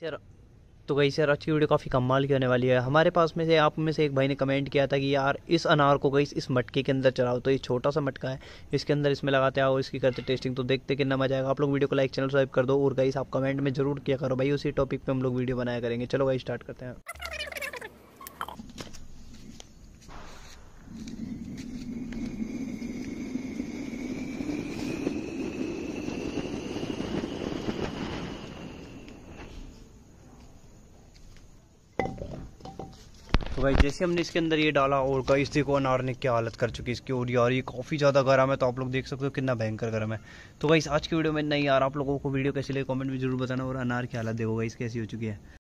sir तो गई sir अच्छी वीडियो काफ़ी कमाल की होने वाली है हमारे पास में से आप में से एक भाई ने कमेंट किया था कि यार इस अनार को गई इस मटके के अंदर चलाओ तो ये छोटा सा मटका है इसके अंदर इसमें लगाते आओ इसकी करते टेस्टिंग तो देखते कितना मजा आएगा आप लोग वीडियो को लाइक चैनल सब्सक्राइब कर दो और गई आप कमेंट में जरूर किया करो भाई उसी टॉपिक पर हम लोग वीडियो बनाया करेंगे चलो गई स्टार्ट करते हैं तो भाई जैसे हमने इसके अंदर ये डाला और इस देखो अनार ने क्या हालत कर चुकी है इसकी और यार ये काफ़ी ज़्यादा गर्म है तो आप लोग देख सकते हो कितना भयंकर गर्म है तो भाई आज की वीडियो में नहीं यार आप लोगों को वीडियो कैसे लगी कमेंट में जरूर बताना और अनार की हालत देखो गाइस कैसी हो चुकी है